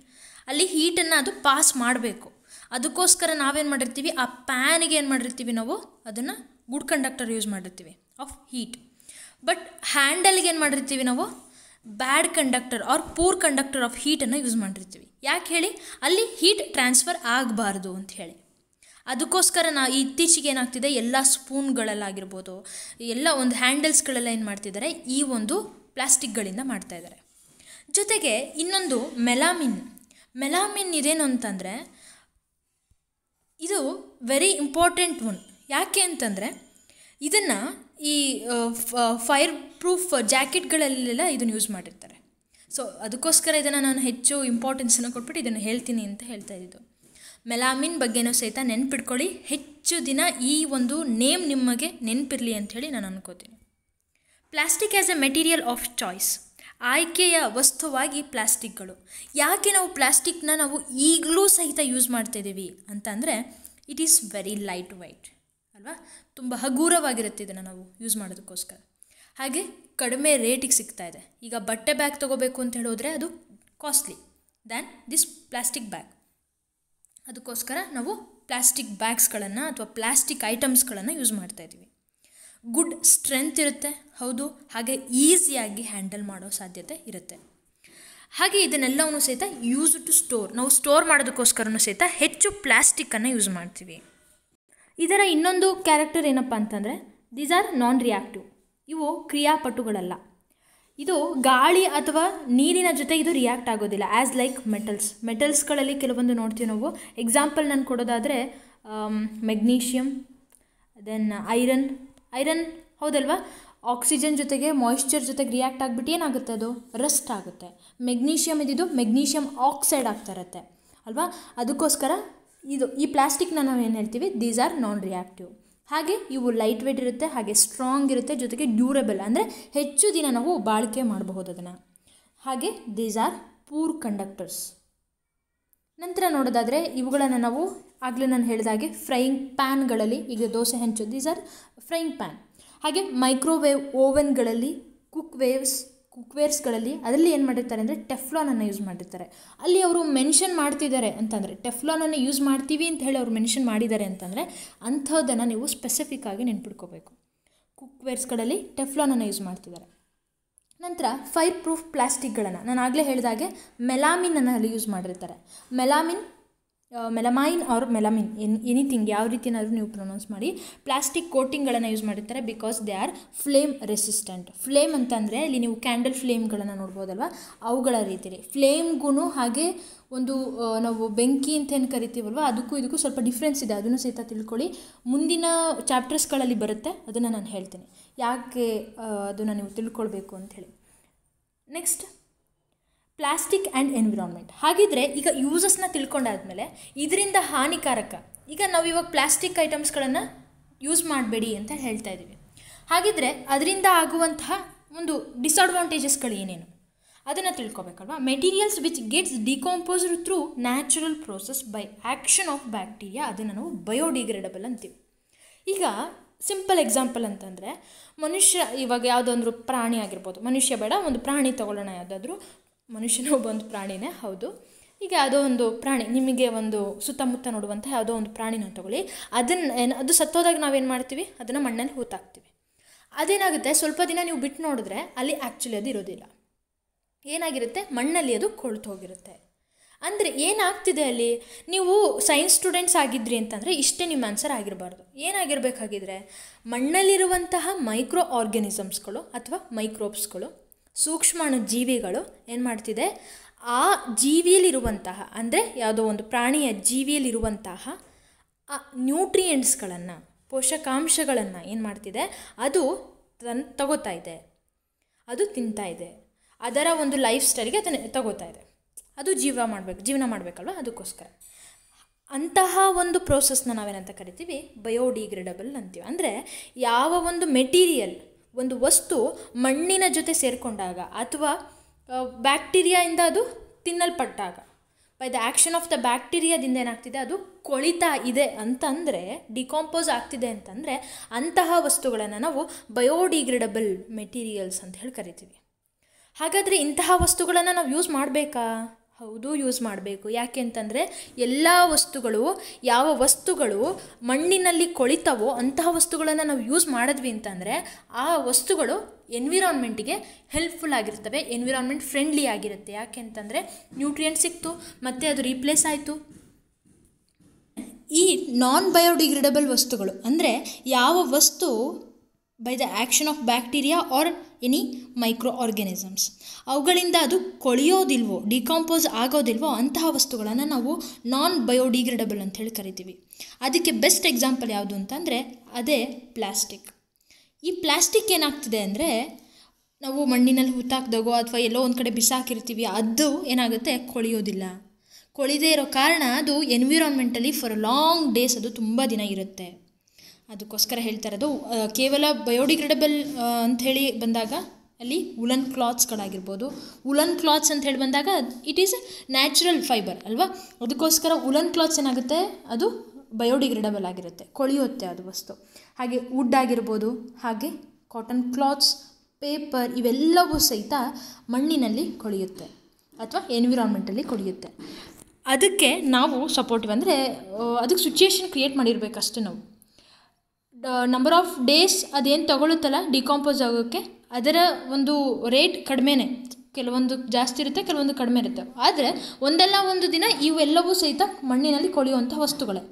ಅಲ್ಲಿ ಹೀಟನ್ನು ಅದು ಪಾಸ್ ಮಾಡಬೇಕು ಅದಕ್ಕೋಸ್ಕರ ನಾವೇನು ಮಾಡಿರ್ತೀವಿ ಆ ಪ್ಯಾನ್ಗೆ ಏನು ಮಾಡಿರ್ತೀವಿ ನಾವು ಅದನ್ನು ಗುಡ್ ಕಂಡಕ್ಟರ್ ಯೂಸ್ ಮಾಡಿರ್ತೀವಿ ಆಫ್ ಹೀಟ್ ಬಟ್ ಹ್ಯಾಂಡಲ್ಗೆ ಏನು ಮಾಡಿರ್ತೀವಿ ನಾವು bad conductor or poor conductor of ಹೀಟನ್ನು ಯೂಸ್ ಮಾಡಿರ್ತೀವಿ ಯಾಕೆ ಹೇಳಿ ಅಲ್ಲಿ ಹೀಟ್ ಟ್ರಾನ್ಸ್ಫರ್ ಆಗಬಾರ್ದು ಅಂತ ಹೇಳಿ ಅದಕ್ಕೋಸ್ಕರ ನಾ ಇತ್ತೀಚೆಗೆ ಏನಾಗ್ತಿದೆ ಎಲ್ಲ ಸ್ಪೂನ್ಗಳಲ್ಲಾಗಿರ್ಬೋದು ಎಲ್ಲ ಒಂದು ಹ್ಯಾಂಡಲ್ಸ್ಗಳೆಲ್ಲ ಏನು ಮಾಡ್ತಿದ್ದಾರೆ ಈ ಒಂದು ಪ್ಲಾಸ್ಟಿಕ್ಗಳಿಂದ ಮಾಡ್ತಾ ಇದ್ದಾರೆ ಜೊತೆಗೆ ಇನ್ನೊಂದು ಮೆಲಾಮಿನ್ ಮೆಲಾಮಿನ್ ಇದೇನು ಅಂತಂದರೆ ಇದು ವೆರಿ ಇಂಪಾರ್ಟೆಂಟ್ ಒನ್ ಯಾಕೆ ಅಂತಂದರೆ ಇದನ್ನು ಈ ಫೈರ್ ಪ್ರೂಫ್ ಜಾಕೆಟ್ಗಳಲ್ಲೆಲ್ಲ ಇದನ್ನು ಯೂಸ್ ಮಾಡಿರ್ತಾರೆ ಸೊ ಅದಕ್ಕೋಸ್ಕರ ಇದನ್ನು ನಾನು ಹೆಚ್ಚು ಇಂಪಾರ್ಟೆನ್ಸನ್ನು ಕೊಟ್ಬಿಟ್ಟು ಇದನ್ನು ಹೇಳ್ತೀನಿ ಅಂತ ಹೇಳ್ತಾ ಇದ್ದು ಮೆಲಾಮಿನ್ ಬಗ್ಗೆನೂ ಸಹಿತ ನೆನ್ಪಿಟ್ಕೊಳ್ಳಿ ಹೆಚ್ಚು ದಿನ ಈ ಒಂದು ನೇಮ್ ನಿಮಗೆ ನೆನಪಿರಲಿ ಅಂಥೇಳಿ ನಾನು ಅನ್ಕೋತೀನಿ plastic as a material of choice ಆಯ್ಕೆಯ ವಸ್ತುವಾಗಿ ಪ್ಲಾಸ್ಟಿಕ್ಗಳು ಯಾಕೆ ನಾವು ಪ್ಲಾಸ್ಟಿಕ್ನ ನಾವು ಈಗಲೂ ಸಹಿತ ಯೂಸ್ ಅಂತ ಅಂದರೆ it is very light weight ಅಲ್ವಾ ತುಂಬ ಹಗುರವಾಗಿರುತ್ತೆ ಇದನ್ನು ನಾವು ಯೂಸ್ ಮಾಡೋದಕ್ಕೋಸ್ಕರ ಹಾಗೆ ಕಡಿಮೆ ರೇಟಿಗೆ ಸಿಗ್ತಾ ಇದೆ ಈಗ ಬಟ್ಟೆ ಬ್ಯಾಗ್ ತೊಗೋಬೇಕು ಅಂತ ಹೇಳಿದ್ರೆ ಅದು costly than this plastic bag ಅದಕ್ಕೋಸ್ಕರ ನಾವು ಪ್ಲಾಸ್ಟಿಕ್ ಬ್ಯಾಗ್ಸ್ಗಳನ್ನು ಅಥವಾ ಪ್ಲಾಸ್ಟಿಕ್ ಐಟಮ್ಸ್ಗಳನ್ನು ಯೂಸ್ ಮಾಡ್ತಾ ಇದ್ದೀವಿ ಗುಡ್ ಸ್ಟ್ರೆಂತ್ ಇರುತ್ತೆ ಹೌದು ಹಾಗೆ ಈಸಿಯಾಗಿ ಹ್ಯಾಂಡಲ್ ಮಾಡೋ ಸಾಧ್ಯತೆ ಇರುತ್ತೆ ಹಾಗೆ ಇದನ್ನೆಲ್ಲವನ್ನು ಸಹಿತ ಯೂಸ್ ಟು ಸ್ಟೋರ್ ನಾವು ಸ್ಟೋರ್ ಮಾಡೋದಕ್ಕೋಸ್ಕರನೂ ಸಹಿತ ಹೆಚ್ಚು ಪ್ಲಾಸ್ಟಿಕ್ಕನ್ನು ಯೂಸ್ ಮಾಡ್ತೀವಿ ಇದರ ಇನ್ನೊಂದು ಕ್ಯಾರೆಕ್ಟರ್ ಏನಪ್ಪ ಅಂತಂದರೆ ದೀಸ್ ಆರ್ ನಾನ್ ರಿಯಾಕ್ಟಿವ್ ಇವು ಕ್ರಿಯಾಪಟುಗಳಲ್ಲ ಇದು ಗಾಳಿ ಅಥವಾ ನೀರಿನ ಜೊತೆ ಇದು ರಿಯಾಕ್ಟ್ ಆಗೋದಿಲ್ಲ ಆ್ಯಸ್ ಲೈಕ್ ಮೆಟಲ್ಸ್ ಮೆಟಲ್ಸ್ಗಳಲ್ಲಿ ಕೆಲವೊಂದು ನೋಡ್ತೀವಿ ನಾವು ಎಕ್ಸಾಂಪಲ್ ನಾನು ಕೊಡೋದಾದರೆ ಮೆಗ್ನೀಷಿಯಮ್ ದೆನ್ ಐರನ್ ಐರನ್ ಹೌದಲ್ವಾ ಆಕ್ಸಿಜನ್ ಜೊತೆಗೆ ಮಾಯಿಶ್ಚರ್ ಜೊತೆಗೆ ರಿಯಾಕ್ಟ್ ಆಗಿಬಿಟ್ಟು ಏನಾಗುತ್ತೆ ಅದು ರಸ್ಟ್ ಆಗುತ್ತೆ ಮೆಗ್ನೀಷಿಯಮ್ ಇದ್ದಿದ್ದು ಮೆಗ್ನೀಷಿಯಮ್ ಆಕ್ಸೈಡ್ ಆಗ್ತಾ ಇರುತ್ತೆ ಅಲ್ವಾ ಅದಕ್ಕೋಸ್ಕರ ಇದು ಈ ಪ್ಲಾಸ್ಟಿಕ್ನ ನಾವು ಏನು ಹೇಳ್ತೀವಿ ದೀಸ್ ಆರ್ ನಾನ್ ರಿಯಾಕ್ಟಿವ್ ಹಾಗೆ ಇವು ಲೈಟ್ ವೆಯ್ಟ್ ಇರುತ್ತೆ ಹಾಗೆ ಸ್ಟ್ರಾಂಗ್ ಇರುತ್ತೆ ಜೊತೆಗೆ ಡ್ಯೂರಬಲ್ ಅಂದರೆ ಹೆಚ್ಚು ದಿನ ನಾವು ಬಾಳಿಕೆ ಮಾಡಬಹುದು ಅದನ್ನು ಹಾಗೆ ದೀಸ್ ಆರ್ ಪೂರ್ ಕಂಡಕ್ಟರ್ಸ್ ನಂತರ ನೋಡೋದಾದರೆ ಇವುಗಳನ್ನು ನಾವು ಆಗಲೇ ನಾನು ಹೇಳಿದಾಗೆ ಫ್ರೈಯಿಂಗ್ ಪ್ಯಾನ್ಗಳಲ್ಲಿ ಈಗ ದೋಸೆ ಹೆಂಚು ದೀಸ್ ಆರ್ ಫ್ರೈಯಿಂಗ್ ಪ್ಯಾನ್ ಹಾಗೆ ಮೈಕ್ರೋವೇವ್ ಓವನ್ಗಳಲ್ಲಿ ಕುಕ್ ವೇವ್ಸ್ ಕುಕ್ವೇರ್ಸ್ಗಳಲ್ಲಿ ಅದರಲ್ಲಿ ಏನು ಮಾಡಿರ್ತಾರೆ ಅಂದರೆ ಟೆಫ್ಲಾನನ್ನು ಯೂಸ್ ಮಾಡಿರ್ತಾರೆ ಅಲ್ಲಿ ಅವರು ಮೆನ್ಷನ್ ಮಾಡ್ತಿದ್ದಾರೆ ಅಂತಂದರೆ ಟೆಫ್ಲಾನನ್ನು ಯೂಸ್ ಮಾಡ್ತೀವಿ ಅಂತ ಹೇಳಿ ಅವರು ಮೆನ್ಷನ್ ಮಾಡಿದ್ದಾರೆ ಅಂತಂದರೆ ಅಂಥದ್ದನ್ನು ನೀವು ಸ್ಪೆಸಿಫಿಕ್ ಆಗಿ ನೆನ್ಪಿಡ್ಕೋಬೇಕು ಕುಕ್ವೇರ್ಸ್ಗಳಲ್ಲಿ ಟೆಫ್ಲಾನನ್ನು ಯೂಸ್ ಮಾಡ್ತಿದ್ದಾರೆ ನಂತರ ಫೈರ್ ಪ್ರೂಫ್ ಪ್ಲಾಸ್ಟಿಕ್ಗಳನ್ನು ನಾನು ಆಗಲೇ ಹೇಳಿದಾಗೆ ಮೆಲಾಮಿನನ್ನು ಅಲ್ಲಿ ಯೂಸ್ ಮಾಡಿರ್ತಾರೆ melamine melamine or melamine and anything ಯಾವ ರೀತಿಯಾದರೂ ನೀವು ಪ್ರೊನೌನ್ಸ್ ಮಾಡಿ ಪ್ಲಾಸ್ಟಿಕ್ ಕೋಟಿಂಗ್ಗಳನ್ನು ಯೂಸ್ ಮಾಡಿರ್ತಾರೆ because they are flame resistant flame ಅಂತಂದರೆ ಇಲ್ಲಿ ನೀವು ಕ್ಯಾಂಡಲ್ ಫ್ಲೇಮ್ಗಳನ್ನು ನೋಡ್ಬೋದಲ್ವ ಅವುಗಳ ರೀತಿಯಲ್ಲಿ ಫ್ಲೇಮ್ಗೂ ಹಾಗೆ ಒಂದು ನಾವು ಬೆಂಕಿ ಅಂತ ಏನು ಕರಿತೀವಲ್ವ ಅದಕ್ಕೂ ಇದಕ್ಕೂ ಸ್ವಲ್ಪ ಡಿಫ್ರೆನ್ಸ್ ಇದೆ ಅದನ್ನು ಸಹಿತ ತಿಳ್ಕೊಳ್ಳಿ ಮುಂದಿನ ಚಾಪ್ಟರ್ಸ್ಗಳಲ್ಲಿ ಬರುತ್ತೆ ಅದನ್ನು ನಾನು ಹೇಳ್ತೀನಿ ಯಾಕೆ ಅದನ್ನು ನೀವು ತಿಳ್ಕೊಳ್ಬೇಕು ಹೇಳಿ ನೆಕ್ಸ್ಟ್ ಪ್ಲಾಸ್ಟಿಕ್ ಆ್ಯಂಡ್ ಎನ್ವಿರಾನ್ಮೆಂಟ್ ಹಾಗಿದ್ರೆ ಈಗ ಯೂಸಸ್ನ ತಿಳ್ಕೊಂಡಾದ್ಮೇಲೆ ಇದರಿಂದ ಹಾನಿಕಾರಕ ಈಗ ನಾವು ಇವಾಗ ಪ್ಲಾಸ್ಟಿಕ್ ಐಟಮ್ಸ್ಗಳನ್ನು ಯೂಸ್ ಮಾಡಬೇಡಿ ಅಂತ ಹೇಳ್ತಾ ಇದ್ದೀವಿ ಹಾಗಿದ್ರೆ ಅದರಿಂದ ಆಗುವಂತಹ ಒಂದು ಡಿಸ್ಅಡ್ವಾಂಟೇಜಸ್ಗಳು ಏನೇನು ಅದನ್ನು ತಿಳ್ಕೊಬೇಕಲ್ವಾ materials which gets decomposed through natural process by action of bacteria ಅದನ್ನು ನಾವು ಬಯೋಡಿಗ್ರೇಡಬಲ್ ಅಂತೀವಿ ಈಗ ಸಿಂಪಲ್ ಎಕ್ಸಾಂಪಲ್ ಅಂತಂದರೆ ಮನುಷ್ಯ ಇವಾಗ ಯಾವುದೊಂದು ಪ್ರಾಣಿ ಆಗಿರ್ಬೋದು ಮನುಷ್ಯ ಬೇಡ ಒಂದು ಪ್ರಾಣಿ ತೊಗೊಳ್ಳೋಣ ಯಾವುದಾದ್ರೂ ಮನುಷ್ಯನೂ ಒಂದು ಪ್ರಾಣಿನೇ ಹೌದು ಈಗ ಯಾವುದೋ ಒಂದು ಪ್ರಾಣಿ ನಿಮಗೆ ಒಂದು ಸುತ್ತಮುತ್ತ ನೋಡುವಂಥ ಯಾವುದೋ ಒಂದು ಪ್ರಾಣಿನ ತಗೊಳ್ಳಿ ಅದನ್ನು ಏನು ಅದು ಸತ್ತೋದಾಗ ನಾವೇನು ಮಾಡ್ತೀವಿ ಅದನ್ನು ಮಣ್ಣಲ್ಲಿ ಹೂತಾಕ್ತೀವಿ ಅದೇನಾಗುತ್ತೆ ಸ್ವಲ್ಪ ದಿನ ನೀವು ಬಿಟ್ಟು ನೋಡಿದ್ರೆ ಅಲ್ಲಿ ಆ್ಯಕ್ಚುಲಿ ಅದು ಇರೋದಿಲ್ಲ ಏನಾಗಿರುತ್ತೆ ಮಣ್ಣಲ್ಲಿ ಅದು ಕೊಳ್ತು ಹೋಗಿರುತ್ತೆ ಅಂದರೆ ಏನಾಗ್ತಿದೆ ಅಲ್ಲಿ ನೀವು ಸೈನ್ಸ್ ಸ್ಟೂಡೆಂಟ್ಸ್ ಆಗಿದ್ರಿ ಅಂತಂದರೆ ಇಷ್ಟೇ ನಿಮ್ಮ ಆನ್ಸರ್ ಆಗಿರಬಾರ್ದು ಏನಾಗಿರಬೇಕಾಗಿದ್ರೆ ಮಣ್ಣಲ್ಲಿರುವಂತಹ ಮೈಕ್ರೋ ಆರ್ಗ್ಯಾನಿಸಮ್ಸ್ಗಳು ಅಥವಾ ಮೈಕ್ರೋಬ್ಸ್ಗಳು ಸೂಕ್ಷ್ಮಾಣು ಜೀವಿಗಳು ಏನು ಮಾಡ್ತಿದೆ ಆ ಜೀವಿಯಲ್ಲಿರುವಂತಹ ಅಂದರೆ ಯಾವುದೋ ಒಂದು ಪ್ರಾಣಿಯ ಜೀವಿಯಲ್ಲಿರುವಂತಹ ಆ ನ್ಯೂಟ್ರಿಯೆಂಟ್ಸ್ಗಳನ್ನು ಪೋಷಕಾಂಶಗಳನ್ನು ಏನು ಮಾಡ್ತಿದೆ ಅದು ತನ್ ತಗೋತಾ ಇದೆ ಅದು ತಿಂತಾ ಇದೆ ಅದರ ಒಂದು ಲೈಫ್ ಸ್ಟೈಲ್ಗೆ ಅದನ್ನು ತಗೋತಾ ಇದೆ ಅದು ಜೀವ ಮಾಡಬೇಕು ಜೀವನ ಮಾಡಬೇಕಲ್ವ ಅದಕ್ಕೋಸ್ಕರ ಅಂತಹ ಒಂದು ಪ್ರೋಸೆಸ್ನ ನಾವೇನಂತ ಕರಿತೀವಿ ಬಯೋಡಿಗ್ರೇಡಬಲ್ ಅಂತೀವಿ ಅಂದರೆ ಯಾವ ಒಂದು ಮೆಟೀರಿಯಲ್ ಒಂದು ವಸ್ತು ಮಣ್ಣಿನ ಜೊತೆ ಸೇರಿಕೊಂಡಾಗ ಅಥವಾ ಬ್ಯಾಕ್ಟೀರಿಯಾಯಿಂದ ಅದು ತಿನ್ನಲ್ಪಟ್ಟಾಗ by the action of the ಬ್ಯಾಕ್ಟೀರಿಯಾದಿಂದ ಏನಾಗ್ತಿದೆ ಅದು ಕೊಳಿತಾ ಇದೆ ಅಂತಂದರೆ ಡಿಕಾಂಪೋಸ್ ಆಗ್ತಿದೆ ಅಂತಂದರೆ ಅಂತಹ ವಸ್ತುಗಳನ್ನು ನಾವು ಬಯೋಡಿಗ್ರೇಡಬಲ್ ಮೆಟೀರಿಯಲ್ಸ್ ಅಂತ ಹೇಳಿ ಕರಿತೀವಿ ಹಾಗಾದರೆ ಇಂತಹ ವಸ್ತುಗಳನ್ನು ನಾವು ಯೂಸ್ ಮಾಡಬೇಕಾ ಹೌದು ಯೂಸ್ ಮಾಡಬೇಕು ಯಾಕೆ ಅಂತಂದರೆ ಎಲ್ಲ ವಸ್ತುಗಳು ಯಾವ ವಸ್ತುಗಳು ಮಣ್ಣಿನಲ್ಲಿ ಕೊಳಿತವೋ ಅಂತಹ ವಸ್ತುಗಳನ್ನು ನಾವು ಯೂಸ್ ಮಾಡಿದ್ವಿ ಅಂತಂದರೆ ಆ ವಸ್ತುಗಳು ಎನ್ವಿರಾನ್ಮೆಂಟಿಗೆ ಹೆಲ್ಪ್ಫುಲ್ ಆಗಿರ್ತವೆ ಎನ್ವಿರಾನ್ಮೆಂಟ್ ಫ್ರೆಂಡ್ಲಿ ಆಗಿರುತ್ತೆ ಯಾಕೆ ಅಂತಂದರೆ ನ್ಯೂಟ್ರಿಯೆಂಟ್ ಸಿಕ್ತು ಮತ್ತು ಅದು ರೀಪ್ಲೇಸ್ ಆಯಿತು ಈ ನಾನ್ ಬಯೋಡಿಗ್ರೇಡಬಲ್ ವಸ್ತುಗಳು ಅಂದರೆ ಯಾವ ವಸ್ತು by the action of bacteria or any microorganisms ಅವುಗಳಿಂದ ಅದು ಕೊಳೆಯೋದಿಲ್ವೋ ಡಿಕಾಂಪೋಸ್ ಆಗೋದಿಲ್ವೋ ಅಂತಹ ವಸ್ತುಗಳನ್ನು ನಾವು ನಾನ್ ಬಯೋಡಿಗ್ರೇಡಬಲ್ ಅಂತ ಹೇಳಿ ಕರಿತೀವಿ ಅದಕ್ಕೆ ಬೆಸ್ಟ್ ಎಕ್ಸಾಂಪಲ್ ಯಾವುದು ಅಂತಂದರೆ ಅದೇ ಪ್ಲಾಸ್ಟಿಕ್ ಈ ಪ್ಲಾಸ್ಟಿಕ್ ಏನಾಗ್ತಿದೆ ಅಂದರೆ ನಾವು ಮಣ್ಣಿನಲ್ಲಿ ಹುತ್ತಾಕ್ದಾಗೋ ಅಥವಾ ಎಲ್ಲೋ ಒಂದು ಕಡೆ ಬಿಸಾಕಿರ್ತೀವಿ ಅದು ಏನಾಗುತ್ತೆ ಕೊಳೆಯೋದಿಲ್ಲ ಕೊಳಿದೇ ಇರೋ ಕಾರಣ ಅದು ಎನ್ವಿರಾನ್ಮೆಂಟಲ್ಲಿ ಫಾರ್ ಲಾಂಗ್ ಡೇಸ್ ಅದು ತುಂಬ ದಿನ ಇರುತ್ತೆ ಅದಕ್ಕೋಸ್ಕರ ಹೇಳ್ತಾ ಇರೋದು ಕೇವಲ ಬಯೋಡಿಗ್ರೇಡಬಲ್ ಅಂಥೇಳಿ ಬಂದಾಗ ಅಲ್ಲಿ ಉಲನ್ ಕ್ಲಾತ್ಸ್ಗಳಾಗಿರ್ಬೋದು ಉಲನ್ ಕ್ಲಾತ್ಸ್ ಅಂತ ಹೇಳಿ ಬಂದಾಗ ಇಟ್ ಈಸ್ ನ್ಯಾಚುರಲ್ ಫೈಬರ್ ಅಲ್ವಾ ಅದಕ್ಕೋಸ್ಕರ ಉಲನ್ ಕ್ಲಾತ್ಸ್ ಏನಾಗುತ್ತೆ ಅದು ಬಯೋಡಿಗ್ರೇಡಬಲ್ ಆಗಿರುತ್ತೆ ಕೊಳೆಯುತ್ತೆ ಅದು ವಸ್ತು ಹಾಗೆ ವುಡ್ ಆಗಿರ್ಬೋದು ಹಾಗೆ ಕಾಟನ್ ಕ್ಲಾತ್ಸ್ ಪೇಪರ್ ಇವೆಲ್ಲವೂ ಸಹಿತ ಮಣ್ಣಿನಲ್ಲಿ ಕೊಳೆಯುತ್ತೆ ಅಥವಾ ಎನ್ವಿರಾನ್ಮೆಂಟಲ್ಲಿ ಕೊಳೆಯುತ್ತೆ ಅದಕ್ಕೆ ನಾವು ಸಪೋರ್ಟಿವ್ ಅಂದರೆ ಅದಕ್ಕೆ ಸಿಚುಯೇಷನ್ ಕ್ರಿಯೇಟ್ ಮಾಡಿರಬೇಕಷ್ಟೇ ನಾವು ನಂಬರ್ ಆಫ್ ಡೇಸ್ ಅದೇನು ತಗೊಳುತ್ತಲ್ಲ ಡಿಕಾಂಪೋಸ್ ಆಗೋಕ್ಕೆ ಅದರ ಒಂದು ರೇಟ್ ಕಡಿಮೆನೇ ಕೆಲವೊಂದು ಜಾಸ್ತಿ ಇರುತ್ತೆ ಕೆಲವೊಂದು ಕಡಿಮೆ ಇರುತ್ತೆ ಆದರೆ ಒಂದಲ್ಲ ಒಂದು ದಿನ ಇವೆಲ್ಲವೂ ಸಹಿತ ಮಣ್ಣಿನಲ್ಲಿ ಕೊಳೆಯುವಂಥ ವಸ್ತುಗಳೇ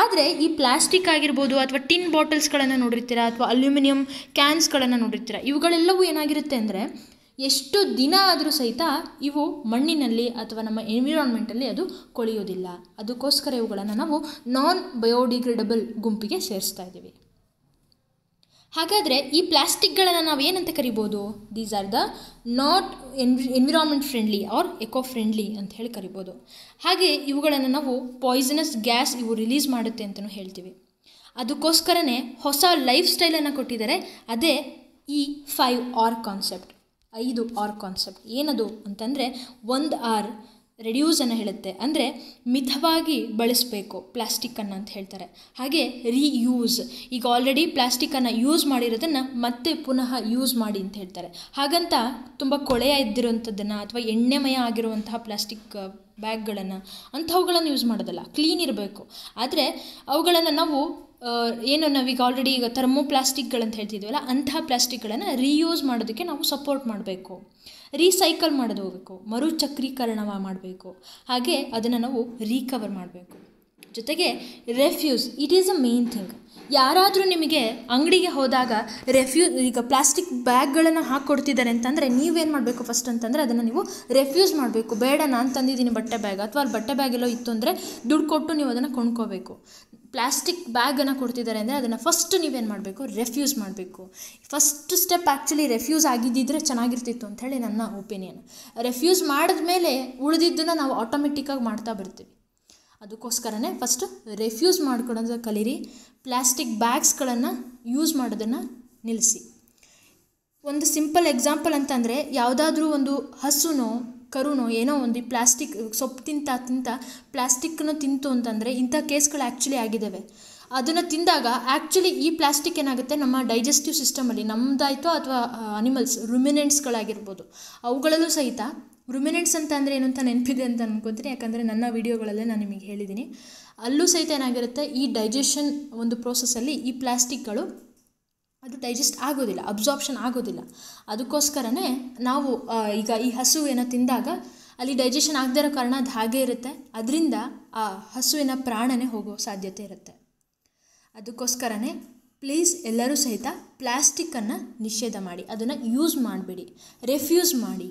ಆದರೆ ಈ ಪ್ಲಾಸ್ಟಿಕ್ ಆಗಿರ್ಬೋದು ಅಥವಾ ಟಿನ್ ಬಾಟಲ್ಸ್ಗಳನ್ನು ನೋಡಿರ್ತೀರಾ ಅಥವಾ ಅಲ್ಯೂಮಿನಿಯಂ ಕ್ಯಾನ್ಸ್ಗಳನ್ನು ನೋಡಿರ್ತೀರ ಇವುಗಳೆಲ್ಲವೂ ಏನಾಗಿರುತ್ತೆ ಅಂದರೆ ಎಷ್ಟು ದಿನ ಆದರೂ ಸಹಿತ ಇವು ಮಣ್ಣಿನಲ್ಲಿ ಅಥವಾ ನಮ್ಮ ಎನ್ವಿರಾನ್ಮೆಂಟಲ್ಲಿ ಅದು ಕೊಳೆಯೋದಿಲ್ಲ ಅದಕ್ಕೋಸ್ಕರ ಇವುಗಳನ್ನು ನಾವು ನಾನ್ ಬಯೋಡಿಗ್ರೇಡಬಲ್ ಗುಂಪಿಗೆ ಸೇರಿಸ್ತಾ ಇದ್ದೀವಿ ಹಾಗಾದರೆ ಈ ಪ್ಲಾಸ್ಟಿಕ್ಗಳನ್ನು ನಾವು ಏನಂತ ಕರಿಬೋದು these are the not an environment friendly or eco friendly ಅಂತ ಹೇಳಿ ಕರಿಬೋದು ಹಾಗೆ ಇವುಗಳನ್ನು ನಾವು ಪಾಯ್ಸನಸ್ ಗ್ಯಾಸ್ ಇವು ರಿಲೀಸ್ ಮಾಡುತ್ತೆ ಅಂತಲೂ ಹೇಳ್ತೀವಿ ಅದಕ್ಕೋಸ್ಕರನೇ ಹೊಸ ಲೈಫ್ ಸ್ಟೈಲನ್ನು ಕೊಟ್ಟಿದ್ದಾರೆ ಅದೇ ಈ ಫೈವ್ ಆರ್ ಕಾನ್ಸೆಪ್ಟ್ ಐದು ಆರ್ ಕಾನ್ಸೆಪ್ಟ್ ಏನದು ಅಂತಂದರೆ ಒಂದು ಆರ್ ರೆಡ್ಯೂಸ್ ಅನ್ನು ಹೇಳುತ್ತೆ ಅಂದರೆ ಮಿತವಾಗಿ ಬಳಸಬೇಕು ಪ್ಲಾಸ್ಟಿಕ್ಕನ್ನು ಅಂತ ಹೇಳ್ತಾರೆ ಹಾಗೆ ರೀಯೂಸ್ ಈಗ ಆಲ್ರೆಡಿ ಪ್ಲಾಸ್ಟಿಕ್ಕನ್ನು ಯೂಸ್ ಮಾಡಿರೋದನ್ನು ಮತ್ತೆ ಪುನಃ ಯೂಸ್ ಮಾಡಿ ಅಂತ ಹೇಳ್ತಾರೆ ಹಾಗಂತ ತುಂಬ ಕೊಳೆಯ ಇದ್ದಿರೋಂಥದ್ದನ್ನು ಅಥವಾ ಎಣ್ಣೆಮಯ ಆಗಿರುವಂತಹ ಪ್ಲಾಸ್ಟಿಕ್ ಬ್ಯಾಗ್ಗಳನ್ನು ಅಂಥವುಗಳನ್ನು ಯೂಸ್ ಮಾಡೋದಲ್ಲ ಕ್ಲೀನ್ ಇರಬೇಕು ಆದರೆ ಅವುಗಳನ್ನು ನಾವು ಏನು ನಾವೀಗ ಆಲ್ರೆಡಿ ಈಗ ಅಂತ ಹೇಳ್ತಿದ್ವಲ್ಲ ಅಂತಹ ಪ್ಲಾಸ್ಟಿಕ್ಗಳನ್ನು ರೀಯೂಸ್ ಮಾಡೋದಕ್ಕೆ ನಾವು ಸಪೋರ್ಟ್ ಮಾಡಬೇಕು ರೀಸೈಕಲ್ ಮಾಡೋದು ಹೋಗಬೇಕು ಮರುಚಕ್ರೀಕರಣ ಮಾಡಬೇಕು ಹಾಗೆ ಅದನ್ನು ನಾವು ರೀಕವರ್ ಮಾಡಬೇಕು ಜೊತೆಗೆ refuse it is a main thing ಯಾರಾದರೂ ನಿಮಗೆ ಅಂಗಡಿಗೆ ಹೋದಾಗ ರೆಫ್ಯೂ ಈಗ ಪ್ಲಾಸ್ಟಿಕ್ ಬ್ಯಾಗ್ಗಳನ್ನು ಹಾಕ್ಕೊಡ್ತಿದ್ದಾರೆ ಅಂತಂದರೆ ನೀವೇನು ಮಾಡಬೇಕು ಫಸ್ಟ್ ಅಂತಂದರೆ ಅದನ್ನು ನೀವು ರೆಫ್ಯೂಸ್ ಮಾಡಬೇಕು ಬೇಡ ನಾನು ತಂದಿದ್ದೀನಿ ಬಟ್ಟೆ ಬ್ಯಾಗ್ ಅಥವಾ ಅಲ್ಲಿ ಬಟ್ಟೆ ಬ್ಯಾಗ್ ಎಲ್ಲೋ ಇತ್ತು ಅಂದರೆ ದುಡ್ಡು ಕೊಟ್ಟು ನೀವು ಅದನ್ನು ಕೊಂಡ್ಕೋಬೇಕು ಪ್ಲಾಸ್ಟಿಕ್ ಬ್ಯಾಗನ್ನು ಕೊಡ್ತಿದ್ದಾರೆ ಅಂದರೆ ಅದನ್ನು ಫಸ್ಟ್ ನೀವೇನು ಮಾಡಬೇಕು ರೆಫ್ಯೂಸ್ ಮಾಡಬೇಕು ಫಸ್ಟ್ ಸ್ಟೆಪ್ ಆ್ಯಕ್ಚುಲಿ ರೆಫ್ಯೂಸ್ ಆಗಿದ್ದಿದ್ರೆ ಚೆನ್ನಾಗಿರ್ತಿತ್ತು ಹೇಳಿ ನನ್ನ ಒಪಿನಿಯನ್ ರೆಫ್ಯೂಸ್ ಮಾಡಿದ್ಮೇಲೆ ಉಳಿದಿದ್ದನ್ನು ನಾವು ಆಟೋಮೆಟಿಕ್ಕಾಗಿ ಮಾಡ್ತಾ ಬರ್ತೀವಿ ಅದಕ್ಕೋಸ್ಕರನೇ ಫಸ್ಟ್ ರೆಫ್ಯೂಸ್ ಮಾಡ್ಕೊಳ್ಳೋದು ಕಲೀರಿ ಪ್ಲ್ಯಾಸ್ಟಿಕ್ ಬ್ಯಾಗ್ಸ್ಗಳನ್ನು ಯೂಸ್ ಮಾಡೋದನ್ನು ನಿಲ್ಲಿಸಿ ಒಂದು ಸಿಂಪಲ್ ಎಕ್ಸಾಂಪಲ್ ಅಂತಂದರೆ ಯಾವುದಾದ್ರೂ ಒಂದು ಹಸುನೋ ಕರುನೋ ಏನೋ ಒಂದು ಪ್ಲ್ಯಾಸ್ಟಿಕ್ ಸೊಪ್ಪು ತಿಂತ ತಿಂತ ಪ್ಲ್ಯಾಸ್ಟಿಕ್ನ ತಿಂತು ಅಂತಂದರೆ ಇಂಥ ಕೇಸ್ಗಳು ಆ್ಯಕ್ಚುಲಿ ಆಗಿದ್ದಾವೆ ಅದನ್ನು ತಿಂದಾಗ ಆ್ಯಕ್ಚುಲಿ ಈ ಪ್ಲಾಸ್ಟಿಕ್ ಏನಾಗುತ್ತೆ ನಮ್ಮ ಡೈಜೆಸ್ಟಿವ್ ಸಿಸ್ಟಮಲ್ಲಿ ನಮ್ಮದಾಯಿತು ಅಥವಾ ಅನಿಮಲ್ಸ್ ರುಮಿನೆಂಟ್ಸ್ಗಳಾಗಿರ್ಬೋದು ಅವುಗಳಲ್ಲೂ ಸಹಿತ ರುಮಿನೆಂಟ್ಸ್ ಅಂತ ಅಂದರೆ ಏನು ಅಂತ ನೆನಪಿದೆ ಅಂತ ಅನ್ಕೋತೀನಿ ಯಾಕಂದರೆ ನನ್ನ ವೀಡಿಯೋಗಳಲ್ಲೇ ನಾನು ನಿಮಗೆ ಹೇಳಿದ್ದೀನಿ ಅಲ್ಲೂ ಸಹಿತ ಏನಾಗಿರುತ್ತೆ ಈ ಡೈಜೆಷನ್ ಒಂದು ಪ್ರೋಸೆಸ್ಸಲ್ಲಿ ಈ ಪ್ಲಾಸ್ಟಿಕ್ಗಳು ಅದು ಡೈಜೆಸ್ಟ್ ಆಗೋದಿಲ್ಲ ಅಬ್ಸಾರ್ಪ್ಷನ್ ಆಗೋದಿಲ್ಲ ಅದಕ್ಕೋಸ್ಕರನೇ ನಾವು ಈಗ ಈ ಹಸುವಿನ ತಿಂದಾಗ ಅಲ್ಲಿ ಡೈಜೆಷನ್ ಆಗದೇ ಇರೋ ಕಾರಣ ಅದು ಹಾಗೇ ಇರುತ್ತೆ ಅದರಿಂದ ಆ ಹಸುವಿನ ಪ್ರಾಣನೇ ಹೋಗೋ ಸಾಧ್ಯತೆ ಇರುತ್ತೆ ಅದಕ್ಕೋಸ್ಕರನೇ ಪ್ಲೀಸ್ ಎಲ್ಲರೂ ಸಹಿತ ಪ್ಲ್ಯಾಸ್ಟಿಕ್ಕನ್ನು ನಿಷೇಧ ಮಾಡಿ ಅದನ್ನು ಯೂಸ್ ಮಾಡಬೇಡಿ ರೆಫ್ಯೂಸ್ ಮಾಡಿ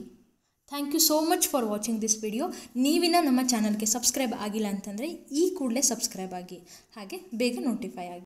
thank you so much for watching this video ನೀವಿನ ನಮ್ಮ ಚಾನಲ್ಗೆ ಸಬ್ಸ್ಕ್ರೈಬ್ ಆಗಿಲ್ಲ ಅಂತಂದರೆ ಈ ಕೂಡಲೇ ಸಬ್ಸ್ಕ್ರೈಬ್ ಆಗಿ ಹಾಗೆ ಬೇಗ ನೋಟಿಫೈ ಆಗಿ